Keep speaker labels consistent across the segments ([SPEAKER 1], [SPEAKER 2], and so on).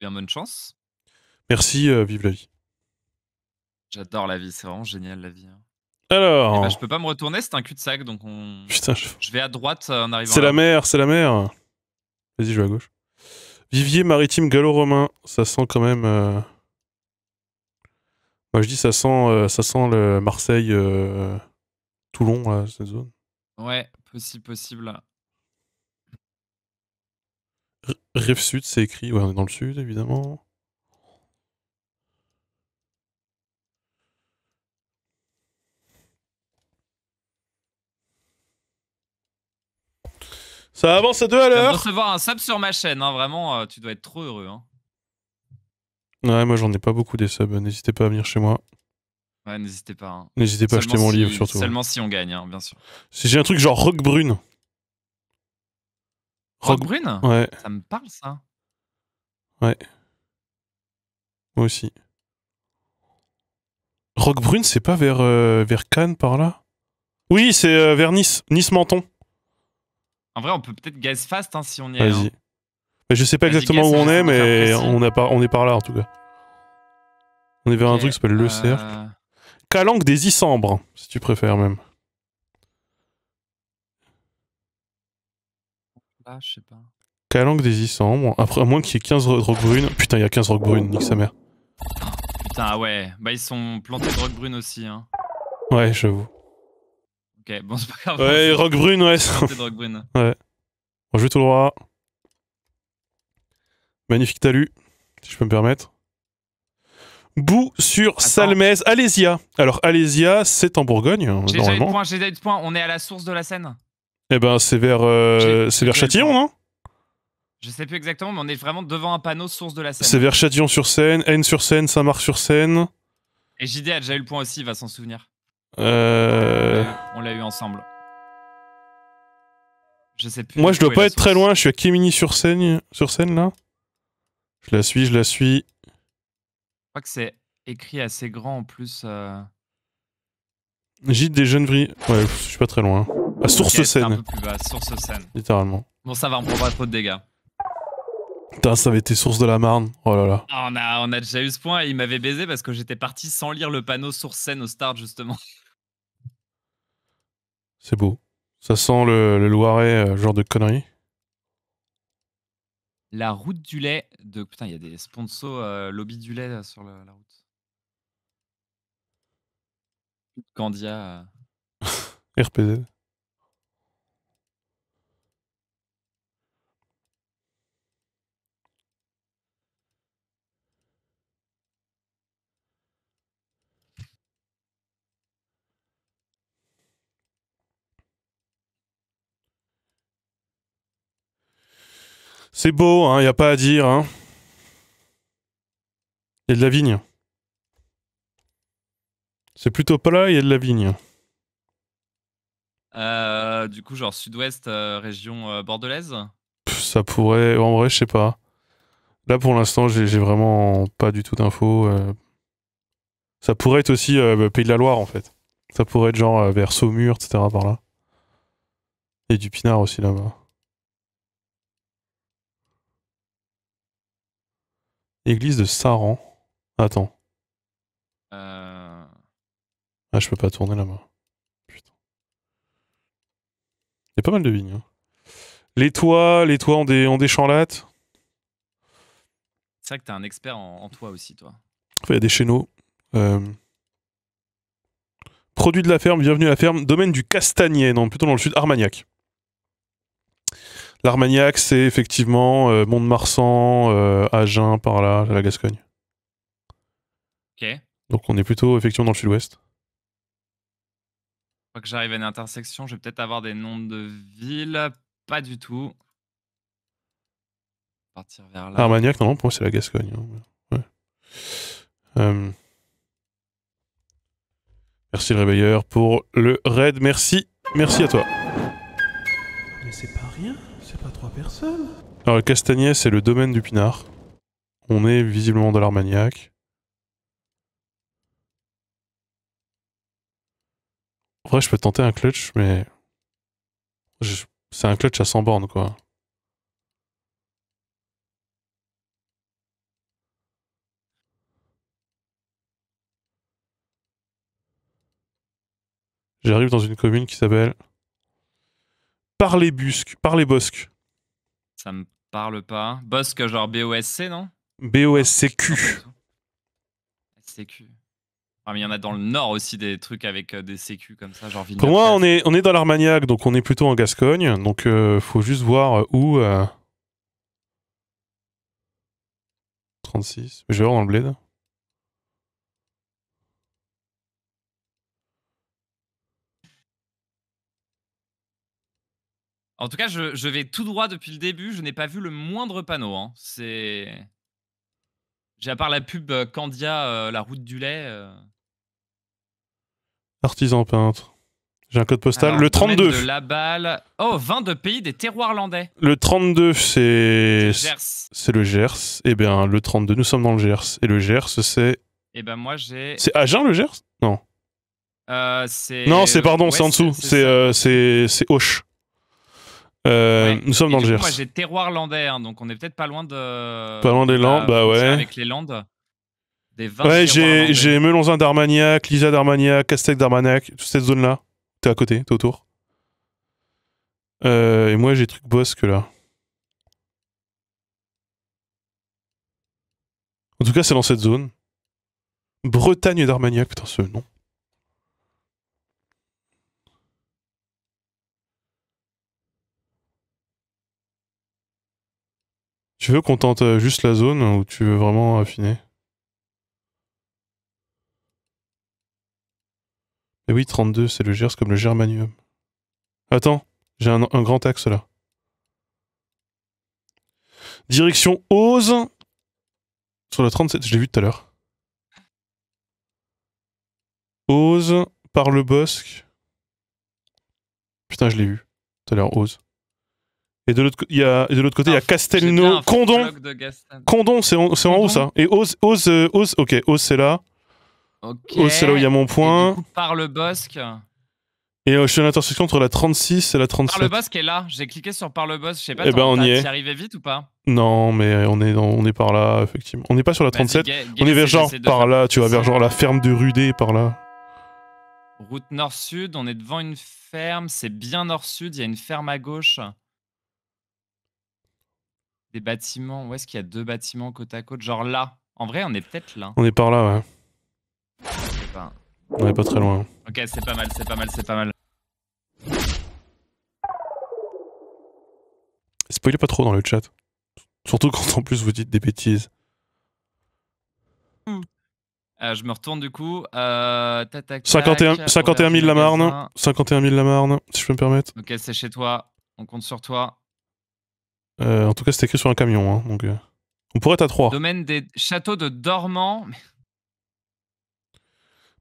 [SPEAKER 1] Bien, bonne chance.
[SPEAKER 2] Merci, euh, vive la vie.
[SPEAKER 1] J'adore la vie, c'est vraiment génial la vie. Hein.
[SPEAKER 2] Alors, eh ben, je
[SPEAKER 1] peux pas me retourner, c'est un cul-de-sac,
[SPEAKER 2] donc je- vais à droite euh, en arrivant. c'est la mer, c'est la mer. Vas-y, je vais à gauche. Vivier maritime gallo-romain, ça sent quand même. Euh, moi, je dis ça sent, ça sent le Marseille, Toulon, cette zone.
[SPEAKER 1] Ouais, possible, possible.
[SPEAKER 2] Rive Sud, c'est écrit. Ouais, on est dans le Sud, évidemment.
[SPEAKER 1] Ça avance à deux à l'heure. recevoir un sub sur ma chaîne, hein, vraiment, euh, tu dois être trop heureux. Hein.
[SPEAKER 2] Ouais, moi j'en ai pas beaucoup des subs, n'hésitez pas à venir chez moi.
[SPEAKER 1] Ouais, n'hésitez pas. Hein. N'hésitez pas à acheter mon livre surtout. Seulement si on gagne, bien sûr.
[SPEAKER 2] Si j'ai un truc genre rock brune. Rock Brune Ouais.
[SPEAKER 1] Ça me parle, ça.
[SPEAKER 2] Ouais. Moi aussi. Rock Brune, c'est pas vers, euh, vers Cannes par là Oui, c'est euh, vers Nice. Nice-Menton.
[SPEAKER 1] En vrai, on peut peut-être gaz fast hein, si on y est. Vas-y. Hein.
[SPEAKER 2] Bah, je sais pas exactement où on est, mais on, a par... on est par là en tout cas. On est vers un truc qui s'appelle Le euh, Cercle. Calanque des Issambres, si tu préfères même. Ah je sais pas. Calanque des Issambres. Après, à moins qu'il y ait 15 rocs brunes. Putain, il y a 15 rocs brunes, nique sa mère.
[SPEAKER 1] Putain, ouais. Bah, ils sont plantés de rocs brunes aussi, hein. Ouais, j'avoue. Ok, bon, c'est pas grave. Ouais, rocs brunes, ouais. Plantés de rocs
[SPEAKER 2] Ouais. On joue tout droit. Magnifique talus, si je peux me permettre. Bou sur Salmes Alésia. Alors, Alésia, c'est en Bourgogne, hein, J'ai déjà eu points,
[SPEAKER 1] j'ai déjà eu points. On est à la source de la Seine.
[SPEAKER 2] Eh ben, c'est vers, euh, c'est vers Châtillon, non
[SPEAKER 1] Je sais plus exactement, mais on est vraiment devant un panneau source de la scène. C'est vers
[SPEAKER 2] châtillon sur seine N Aisne-sur-Seine, Saint-Marc-sur-Seine.
[SPEAKER 1] Et JD a déjà eu le point aussi, il va s'en souvenir.
[SPEAKER 2] Euh...
[SPEAKER 1] On l'a eu ensemble. Je sais plus. Moi, je dois pas être très
[SPEAKER 2] loin, je suis à Kémini-sur-Seine, sur Seine, là. Je la suis, je la suis.
[SPEAKER 1] Je crois que c'est écrit assez grand en plus. Euh...
[SPEAKER 2] Gîte des jeunes Ouais, je suis pas très loin source saine. source Littéralement.
[SPEAKER 1] Bon, ça va, on prend pas trop de dégâts.
[SPEAKER 2] Putain, ça avait été source de la Marne. Oh là là.
[SPEAKER 1] Ah, on, a, on a déjà eu ce point et il m'avait baisé parce que j'étais parti sans lire le panneau source saine au start, justement.
[SPEAKER 2] C'est beau. Ça sent le, le Loiret, euh, genre de conneries.
[SPEAKER 1] La route du lait de. Putain, il y a des sponsors euh, lobby du lait sur la route. Candia. Euh.
[SPEAKER 2] RPZ. C'est beau, il hein, n'y a pas à dire. Hein. Il y a de la vigne. C'est plutôt pas là, il y a de la vigne.
[SPEAKER 1] Euh, du coup, genre sud-ouest, euh, région euh, bordelaise
[SPEAKER 2] Ça pourrait. En vrai, je sais pas. Là, pour l'instant, j'ai vraiment pas du tout d'infos. Ça pourrait être aussi bah, Pays de la Loire, en fait. Ça pourrait être genre vers Saumur, etc. par là. Et du Pinard aussi là-bas. Église de Saran. Attends. Euh. Ah, je peux pas tourner là-bas. Putain. Il y a pas mal de vignes. Hein. Les toits, les toits ont des, ont des chanlates.
[SPEAKER 1] C'est vrai que t'es un expert en, en, toit aussi, toi.
[SPEAKER 2] Il y a des chéneaux. Produit de la ferme, bienvenue à la ferme. Domaine du Castagnet, non, plutôt dans le sud, Armagnac. L'Armagnac, c'est effectivement euh, Mont-de-Marsan, euh, Agen, par là, la Gascogne. Ok. Donc on est plutôt effectivement dans le sud-ouest.
[SPEAKER 1] Je que j'arrive à une intersection, je vais peut-être avoir des noms de villes. Pas du tout. Armagnac,
[SPEAKER 2] non, pour moi c'est la Gascogne. Hein. Euh. Merci le réveilleur pour le raid. Merci. Merci à toi. Mais c'est pas rien pas trois personnes Alors, Castagnet, c'est le domaine du Pinard. On est visiblement dans l'Armagnac. En vrai, je peux tenter un clutch, mais... C'est un clutch à 100 bornes, quoi. J'arrive dans une commune qui s'appelle par les busques, par les bosques.
[SPEAKER 1] Ça me parle pas. Bosque, genre BOSC, non
[SPEAKER 2] BOSCQ. Ah,
[SPEAKER 1] SQ. Ah, mais il y en a dans le nord aussi des trucs avec euh, des sécu comme ça, genre Pour moi, on
[SPEAKER 2] est, on est dans l'Armagnac, donc on est plutôt en Gascogne. Donc, euh, faut juste voir euh, où. 36. Je vais voir dans le bled.
[SPEAKER 1] En tout cas, je, vais tout droit depuis le début. Je n'ai pas vu le moindre panneau. Hein. C'est. J'ai à part la pub euh, Candia, euh, la route du lait. Euh
[SPEAKER 2] Artisan peintre. J'ai un code postal. le 32.
[SPEAKER 1] la balle. Oh, 20 de pays des terroirs landais.
[SPEAKER 2] Le 32, c'est. C'est le Gers. Eh bien, le 32, nous sommes dans le Gers. Et le Gers, c'est. Eh ben, moi, j'ai. C'est Agen, le Gers Non. non, c'est pardon, c'est en dessous. C'est Auch. Euh, nous sommes dans le Gers. Moi, j'ai
[SPEAKER 1] terroir landais, hein, donc on est peut-être pas loin de. Pas loin des Landes, bah ouais. Avec les Landes. Des 20 ouais, j'ai, j'ai
[SPEAKER 2] Melonzin d'Armagnac, Lisa d'Armagnac, Castec d'Armagnac, toute cette zone-là. T'es à côté, t'es autour. Euh, et moi, j'ai truc bosque là. En tout cas, c'est dans cette zone. Bretagne d'Armagnac, putain, ce nom. Tu veux qu'on tente euh, juste la zone où tu veux vraiment affiner Et eh oui, 32, c'est le GERS comme le germanium. Attends, j'ai un, grand axe là. Direction Ose. Sur la 37, je l'ai vu tout à l'heure. Ose par le bosque. Putain, je l'ai vu tout à l'heure, Ose. Et de l'autre, il y a, de l'autre côté, il y a Castelnau. Condon. Condon, c'est en, c'est en haut, ça. Et Oz, Oz, euh, Ose ok, Oz, c'est là. Ok. c'est là où il y a mon point.
[SPEAKER 1] par le Bosque.
[SPEAKER 2] Et euh, je suis à l'intersection entre la 36 et la 37. Par le
[SPEAKER 1] Bosque est là. J'ai cliqué sur Par le Bosque. Je sais pas, si eh ben, on est. arrivé vite ou pas
[SPEAKER 2] Non, mais on est, on est par là, effectivement. On n'est pas sur la 37. On est vers genre par là, tu vois, vers genre la ferme de Rudé par là.
[SPEAKER 1] Route nord-sud, on est devant une ferme, c'est bien nord-sud, il y a une ferme à gauche. Des bâtiments, où est-ce qu'il y a deux bâtiments côte à côte Genre là. En vrai, on est peut-être là.
[SPEAKER 2] On est par là,
[SPEAKER 1] ouais. On est pas très loin. Ok, c'est pas mal, c'est pas mal, c'est pas mal.
[SPEAKER 2] Spoiler pas trop dans le chat. Surtout quand en plus vous dites des bêtises. Hmm.
[SPEAKER 1] Euh, je me retourne du coup. 51, 51 000 la Marne.
[SPEAKER 2] 51 000 la Marne, si je peux me permettre.
[SPEAKER 1] Ok, c'est chez toi. On compte sur toi.
[SPEAKER 2] Euh, en tout cas, c'est écrit sur un camion. Hein, donc, euh, on pourrait être à 3.
[SPEAKER 1] Domaine des châteaux de Dormant.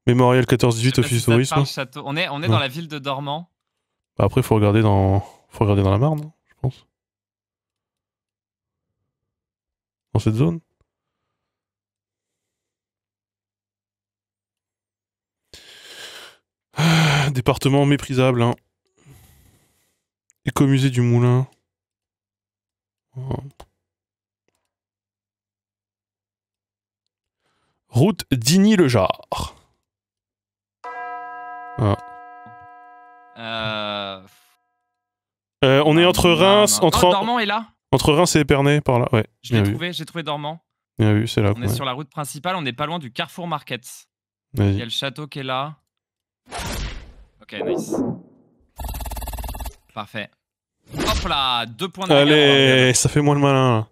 [SPEAKER 2] Mémorial 14-18, Office de Tourisme.
[SPEAKER 1] On est, dans la ville de Dormant.
[SPEAKER 2] Bah, après, faut dans, faut regarder dans la Marne, hein, je pense. Dans cette zone. Ah, département méprisable. Hein. Écomusée du Moulin. Route Digny-le-Jard. Ah.
[SPEAKER 1] Euh,
[SPEAKER 2] euh, on est entre Reims, entre oh, là. Entre Reims et Épernay par là. Ouais. Je l'ai trouvé,
[SPEAKER 1] j'ai trouvé Dormant.
[SPEAKER 2] Bien vu, c'est là. On est sur
[SPEAKER 1] la route principale, on n'est pas loin du Carrefour Market. Il y a le château qui est là. Ok, nice. Parfait. Hop là, deux points de Allez,
[SPEAKER 2] ça fait moins le malin.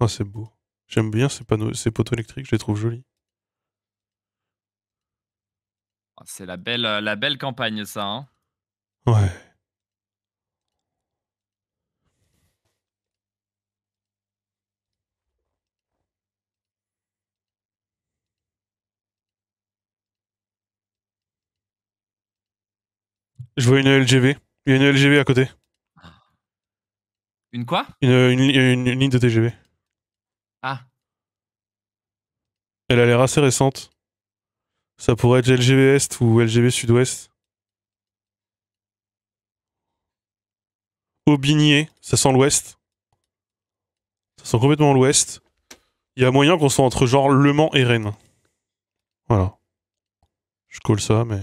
[SPEAKER 2] Oh, c'est beau. J'aime bien ces, panneaux, ces poteaux électriques, je les trouve jolis.
[SPEAKER 1] Ah, c'est la belle, euh, la belle campagne, ça. Hein.
[SPEAKER 2] ouais. Je vois une LGV. Il y a une LGV à côté. Une quoi une, ligne de TGV. Ah. Elle a l'air assez récente. Ça pourrait être LGV Est ou LGV Sud-Ouest. Aubigné, ça sent l'Ouest. Ça sent complètement l'Ouest. Il y a moyen qu'on soit entre genre Le Mans et Rennes. Voilà. Je colle ça, mais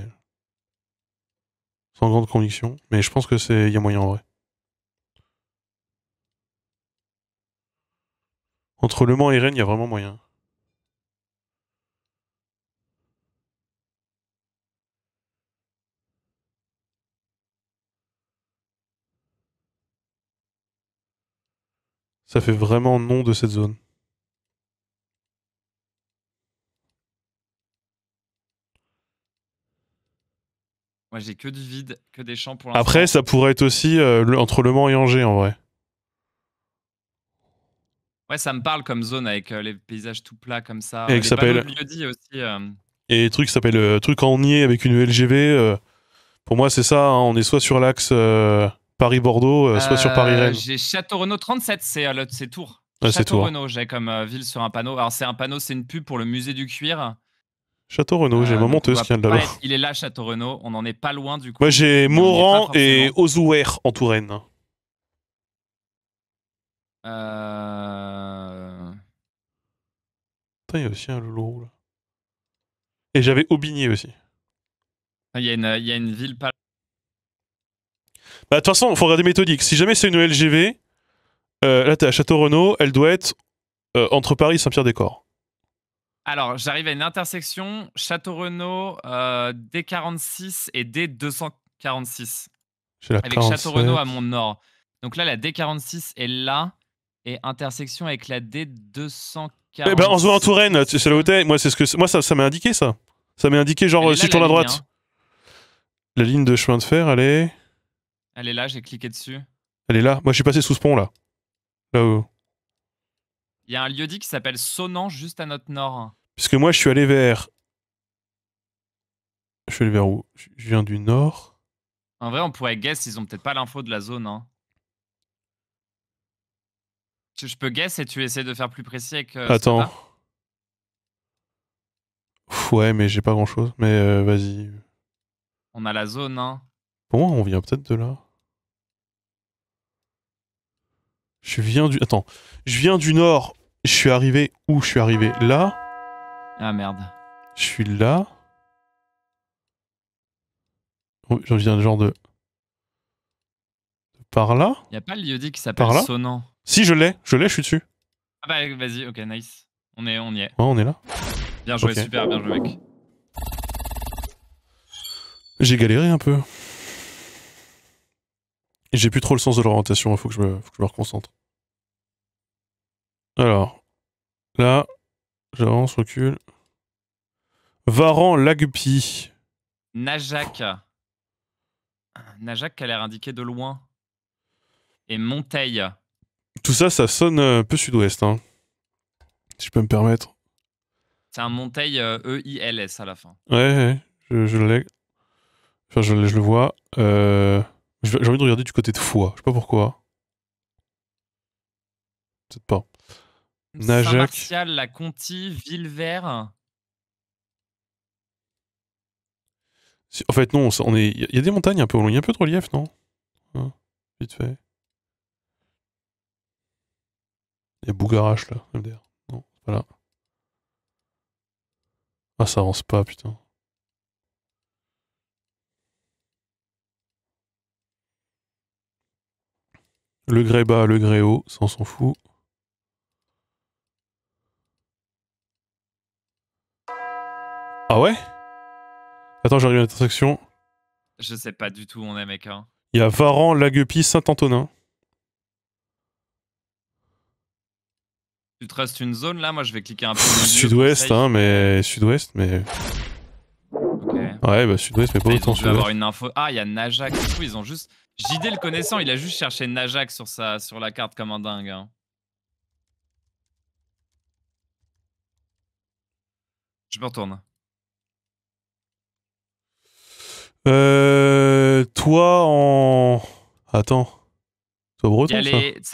[SPEAKER 2] grande conviction, mais je pense que c'est y a moyen en vrai. Entre Le Mans et Rennes, il y a vraiment moyen. Ça fait vraiment nom de cette zone.
[SPEAKER 1] Moi, j'ai que du vide, que des champs pour l'instant. Après,
[SPEAKER 2] ça pourrait être aussi euh, entre Le Mans et Angers, en vrai.
[SPEAKER 1] Ouais, ça me parle comme zone avec euh, les paysages tout plats comme ça. Et les s'appelle. aussi. Euh.
[SPEAKER 2] Et truc s'appelle truc en est avec une LGV. pour moi, c'est ça. Hein. on est soit sur l'axe Paris-Bordeaux, soit sur Paris-Rennes.
[SPEAKER 1] J'ai Château-Renault 37, c'est Tours. Ah, Château-Renault, j'ai comme ville sur un panneau. Alors, c'est un panneau, c'est une pub pour le musée du cuir.
[SPEAKER 2] Château Renault, j'ai euh, ma monteuse qui vient de là
[SPEAKER 1] Il est là, Château Renault, on en est pas loin du coup. Moi j'ai Moran et
[SPEAKER 2] Ozouer en Touraine. Euh, il y a aussi un Loulou. là. Et j'avais Aubigné aussi.
[SPEAKER 1] Il y, a une, ville pas.
[SPEAKER 2] Bah, de toute façon, il faut regarder méthodique. Si jamais c'est une LGV, euh, là, t'es à Château Renault, elle doit être euh, entre Paris et Saint-Pierre-des-Corps.
[SPEAKER 1] Alors, j'arrive à une intersection château Renault euh, D46 et D246. avec château Renault à mon nord. Donc là, la D46 est là et intersection avec la D246. Eh ben, en jouant en
[SPEAKER 2] Touraine, c'est là où Moi, moi ça, m'a indiqué ça. Ça m'a indiqué genre euh, si je tourne à droite. Hein. La ligne de chemin de fer, Allez.
[SPEAKER 1] Elle est là, j'ai cliqué dessus.
[SPEAKER 2] Elle est là. Moi, je suis passé sous ce pont là. Là où.
[SPEAKER 1] Il y a un lieu-dit qui s'appelle Sonan, juste à notre nord.
[SPEAKER 2] Puisque moi, je suis allé vers. Je suis allé vers où Je viens du nord.
[SPEAKER 1] En vrai, on pourrait guess, ils ont peut-être pas l'info de la zone. Hein. Je peux guess et tu essaies de faire plus précis avec. Euh, Attends.
[SPEAKER 2] ouais, mais j'ai pas grand-chose. Mais euh, vas-y.
[SPEAKER 1] On a la zone, hein.
[SPEAKER 2] Pour moi, on vient peut-être de là. Je viens du. Attends. Je viens du nord. Je suis arrivé où Je suis arrivé là. Ah merde. Je suis là. J'en viens genre de. Par là
[SPEAKER 1] Y a pas le lieu-dit qui s'appelle Sonant
[SPEAKER 2] Si, je l'ai. Je l'ai, je suis dessus.
[SPEAKER 1] Ah bah vas-y, ok, nice. On, est, on y est.
[SPEAKER 2] Ouais, on est là. Bien joué, super, bien joué, mec. J'ai galéré un peu. J'ai plus trop le sens de l'orientation, il faut, que je me reconcentre. Alors, là, j'avance, recule. Varan Lagupi.
[SPEAKER 1] Najak. Najak a l'air indiqué de loin. Et Monteil.
[SPEAKER 2] Tout ça, ça sonne un euh, peu sud-ouest, hein. si je peux me permettre.
[SPEAKER 1] C'est un Monteil E-I-L-S euh, e à la fin.
[SPEAKER 2] Ouais, je, je je, le vois. Euh... J'ai envie de regarder du côté de foi. Je sais pas pourquoi. Peut-être pas. Najac.
[SPEAKER 1] la Conti, Villevert.
[SPEAKER 2] En fait, non, est. Il y a des montagnes un peu Il y a un peu de relief, non hein, Vite fait. Il y a Bougarache là, MDR. Non, voilà. Ah, ça avance pas, putain. Le gré bas, le gré haut, ça on s'en fout. Ah ouais Attends, j'arrive à l'intersection.
[SPEAKER 1] Je sais pas du tout où on est, mec. Hein.
[SPEAKER 2] Il y a Varan, Laguepi, Saint-Antonin.
[SPEAKER 1] Tu traces une zone là Moi je vais cliquer un peu. Sud-ouest, hein,
[SPEAKER 2] mais. Sud-ouest, mais. Ouais, bah sud-ouest, mais pas autant sud-ouest. avoir
[SPEAKER 1] une info. Ah, il y a Najak, ils ont juste. JD le connaissant, il a juste cherché Najak sur, sa, sur la carte comme un dingue. Hein. Je me retourne.
[SPEAKER 2] Euh, toi en. Attends. Toi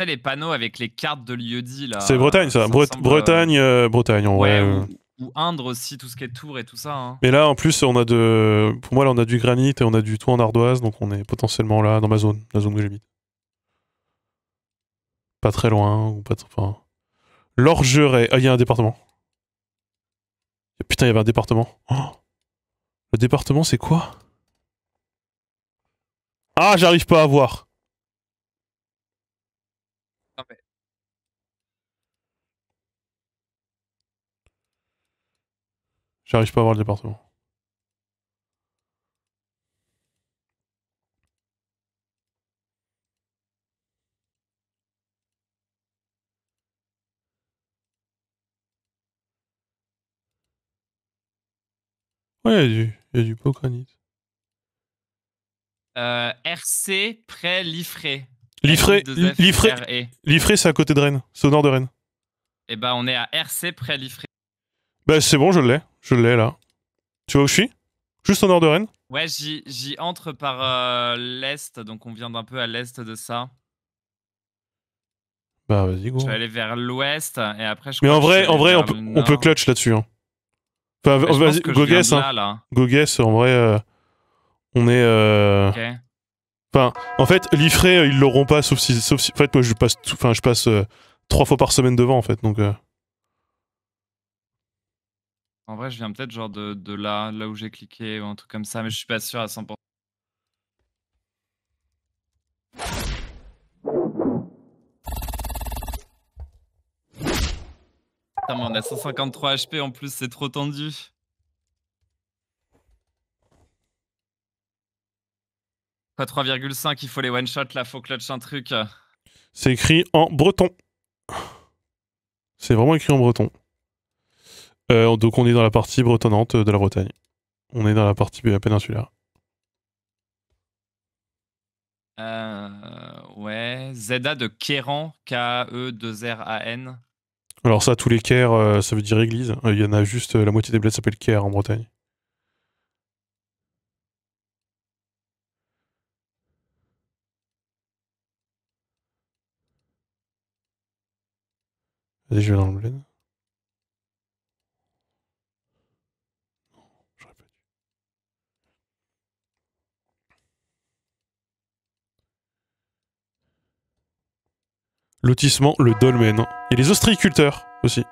[SPEAKER 1] les, panneaux avec les cartes de lieu dit là. C'est Bretagne ça. Euh, Bretagne,
[SPEAKER 2] euh, Bretagne en ouais, vrai. Euh
[SPEAKER 1] ou Indre aussi, tout ce qui est tour et tout ça. Hein.
[SPEAKER 2] Mais là, en plus, on a de, pour moi, là, on a du granit et on a du toit en ardoise, donc on est potentiellement là dans ma zone, la zone que j'habite. Pas très loin, ou pas. Enfin, L'Orgeret. Ah, il y a un département. Putain, il y avait un département. Oh le département, c'est quoi Ah, j'arrive pas à voir. J'arrive pas à voir le département. Ouais, il y a du, y a du
[SPEAKER 1] Euh, RC près Liffré. Liffré, Liffré, e. Liffré, c'est
[SPEAKER 2] à côté de Rennes, c'est au nord de Rennes.
[SPEAKER 1] Eh ben, on est à RC près Liffré.
[SPEAKER 2] Bah, c'est bon, je l'ai. Je l'ai là. Tu vois où je suis Juste en nord de Rennes
[SPEAKER 1] Ouais, j'y entre par euh, l'est, donc on vient d'un peu à l'est de ça.
[SPEAKER 2] Bah, vas-y, go. Je
[SPEAKER 1] vais aller vers l'ouest et après je. Mais en vrai, en vrai on, peut, clutch
[SPEAKER 2] là-dessus. Hein. Enfin, bah, vas-y, go guess. Hein. Go guess, en vrai, euh, on est. Euh, enfin, en fait, l'Ifré, ils l'auront pas, sauf si, sauf En fait, moi, je passe, enfin, je passe trois fois par semaine devant, en fait, donc.
[SPEAKER 1] En vrai, je viens peut-être genre de, de là, là où j'ai cliqué ou un truc comme ça, mais je suis pas sûr à 100%. Putain, mais on a 153 HP en plus, c'est trop tendu. Pas 3,5, il faut les one-shot là, faut clutch un truc.
[SPEAKER 2] C'est écrit en breton. C'est vraiment écrit en breton. Euh, donc on est dans la partie bretonnante de la Bretagne. On est dans la partie péninsulaire.
[SPEAKER 1] Euh, ouais, ZA de Kéran, K-E-2-R-A-N.
[SPEAKER 2] Alors ça, tous les Caire, euh, ça veut dire église. Euh, il y en a juste la moitié des bleds s'appelle Caire en Bretagne. Vas-y, je vais dans le bled. Lotissement le dolmen. Et les ostriculteurs aussi.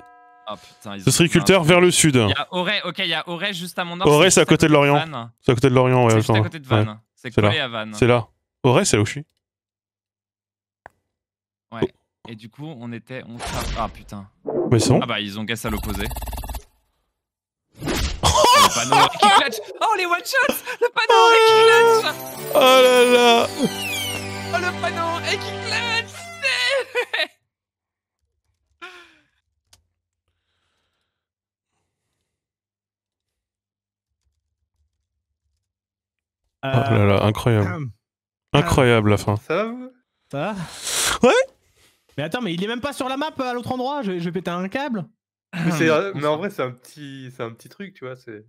[SPEAKER 2] Ah putain, Ostriculteurs vers le sud. Il y a
[SPEAKER 1] Auré, ok, il y a Auré juste à mon nord. Auré, c'est à côté de l'Orient. C'est à côté de l'Orient, ouais. C'est à côté de Vannes. C'est C'est là.
[SPEAKER 2] Auré, c'est là où je suis.
[SPEAKER 1] Ouais. Oh. Et du coup, on était. On... Ah putain. Mais c'est bon. Ah bah, ils ont gas à l'opposé. le panneau qui clutch Oh les one shots Le panneau qui clutch Oh là là Oh le panneau qui clutch
[SPEAKER 2] Oh là là, incroyable. Incroyable la ah, fin. Ça va Ouais Mais attends, mais il est même pas sur la map euh, à l'autre endroit, je vais, péter un câble. Mais, ah, euh, en vrai, c'est un, petit, c'est un petit truc, tu vois. c'est